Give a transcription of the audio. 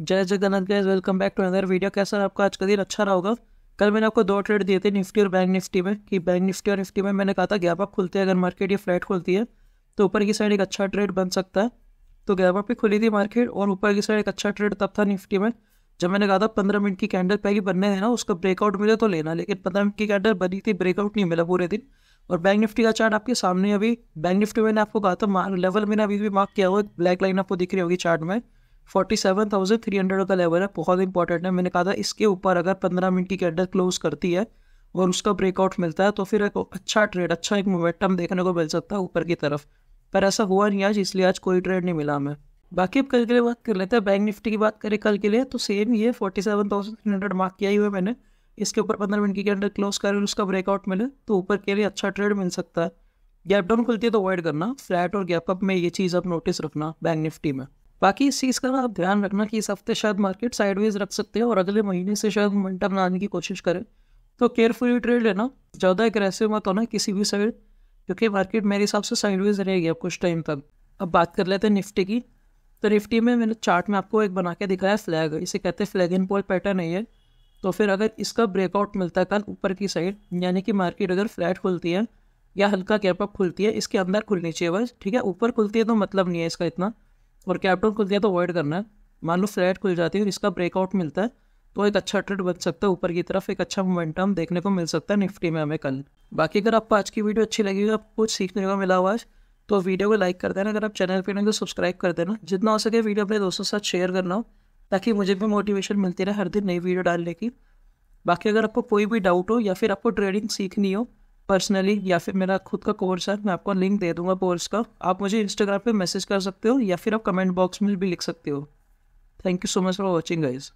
जय Jagannath guys welcome back to another video कैसा आपका आज का दिन अच्छा रहा होगा कल मैंने आपको दो ट्रेड दिए थे निफ्टी और बैंक निफ्टी में कि बैंक निफ्टी और निफ्टी में मैंने कहा था गैप अप खुलते हैं अगर मार्केट ये फ्लैट खुलती है तो ऊपर की साइड एक अच्छा ट्रेड बन सकता है तो गैप अप भी खुली थी मार्केट और ऊपर की साइड एक अच्छा ट्रेड तब था निफ्टी में जब मैंने कहा था पंद्रह मिनट की कैंडल पहली बनने देना उसका ब्रेकआउट मिले तो लेना लेकिन पंद्रह मिनट की कैंडल बनी थी ब्रेकआउट नहीं मिला पूरे दिन और बैंक निफ्टी का चार्ट आपके सामने अभी बैंक निफ्टी मैंने आपको कहा था लेवल मैंने अभी भी मार्क किया हुआ ब्लैक लाइन आपको दिख रही होगी चार्ट में forty seven thousand three hundred का लेवल है बहुत इंपॉर्टेंट है मैंने कहा था इसके ऊपर अगर पंद्रह मिनट की कैंडल क्लोज करती है और उसका ब्रेकआउट मिलता है तो फिर एक अच्छा ट्रेड अच्छा एक मोमेंटम देखने को मिल सकता है ऊपर की तरफ पर ऐसा हुआ नहीं आज इसलिए आज कोई ट्रेड नहीं मिला हमें बाकी अब कल के लिए बात कर लेते हैं बैंक निफ्टी की बात करें कल के लिए तो सेम ये forty seven thousand three hundred mark किया ही हुआ मैंने इसके ऊपर पंद्रह मिनट के कैंडल क्लोज करें उसका ब्रेकआउट मिले तो ऊपर के लिए अच्छा ट्रेड मिल सकता है गैप डाउन खुलती है तो अवॉइड करना फ्लैट और गैप अप में ये चीज़ आप नोटिस रखना बैंक निफ्टी में बाकी इस चीज़ का आप ध्यान रखना कि इस हफ्ते शायद मार्केट साइडवेज रख सकते हैं और अगले महीने से शायद मोमेंटम लाने की कोशिश करें तो केयरफुली ट्रेड लेना ज़्यादा एग्रेसिव मत होना किसी भी साइड क्योंकि मार्केट मेरे हिसाब से साइडवेज रहेगी अब कुछ टाइम तक अब बात कर लेते हैं निफ्टी की तो निफ्टी में मैंने चार्ट में आपको एक बना के दिखाया फ्लैग इसे कहते हैं फ्लैग इन पोल पैटर्न है ये तो फिर अगर इसका ब्रेकआउट मिलता है कल ऊपर की साइड यानी कि मार्केट अगर फ्लैट खुलती है या हल्का कैपअप खुलती है इसके अंदर खुलनी चाहिए बस ठीक है ऊपर खुलती है तो मतलब नहीं है इसका इतना और कैप्टन खुल गया तो अवॉइड करना है मान लो फ्लैट खुल जाती है और इसका ब्रेकआउट मिलता है तो एक अच्छा ट्रेड बन सकता है ऊपर की तरफ एक अच्छा मोमेंटम देखने को मिल सकता है निफ्टी में हमें कल बाकी अगर आपको आज की वीडियो अच्छी लगी आपको कुछ सीखने को मिला हुआ आज तो वीडियो को लाइक कर देना अगर आप चैनल पर नहीं तो सब्सक्राइब कर देना जितना हो सके वीडियो अपने दोस्तों के साथ शेयर करना हो ताकि मुझे भी मोटिवेशन मिलती रहे हर दिन नई वीडियो डालने की बाकी अगर आपको कोई भी डाउट हो या फिर आपको ट्रेडिंग सीखनी हो पर्सनली या फिर मेरा खुद का कोर्स है मैं आपको लिंक दे दूंगा कोर्स का आप मुझे इंस्टाग्राम पे मैसेज कर सकते हो या फिर आप कमेंट बॉक्स में भी लिख सकते हो thank you so much for watching guys